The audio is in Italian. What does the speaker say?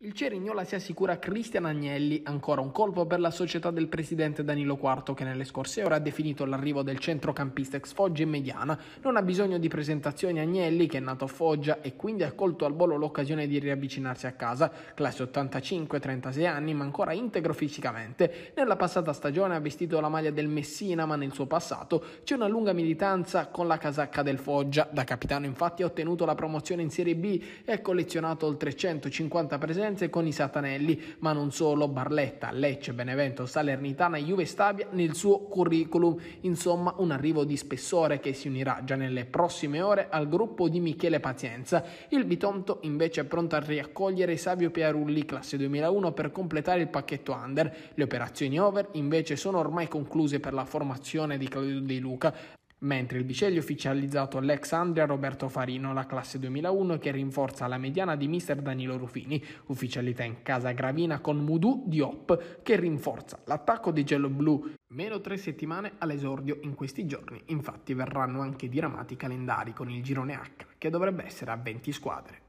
Il Cerignola si assicura a Cristian Agnelli ancora un colpo per la società del presidente Danilo IV che nelle scorse ore ha definito l'arrivo del centrocampista ex Foggia in mediana. Non ha bisogno di presentazioni Agnelli che è nato a Foggia e quindi ha colto al volo l'occasione di riavvicinarsi a casa, classe 85-36 anni ma ancora integro fisicamente. Nella passata stagione ha vestito la maglia del Messina ma nel suo passato c'è una lunga militanza con la casacca del Foggia. Da capitano infatti ha ottenuto la promozione in Serie B e ha collezionato oltre 150 presenze presenze con i satanelli, ma non solo Barletta, Lecce, Benevento, Salernitana e Juve Stabia nel suo curriculum. Insomma, un arrivo di spessore che si unirà già nelle prossime ore al gruppo di Michele Pazienza. Il Bitonto invece è pronto a riaccogliere Savio Piarulli, classe 2001, per completare il pacchetto under. Le operazioni over invece sono ormai concluse per la formazione di Claudio De Luca mentre il bicelli ufficializzato l'ex-Andrea Roberto Farino, la classe 2001 che rinforza la mediana di mister Danilo Rufini, ufficialità in casa Gravina con Mudu di Diop che rinforza l'attacco di Gelo Blu. Meno tre settimane all'esordio in questi giorni, infatti verranno anche diramati i calendari con il girone H che dovrebbe essere a 20 squadre.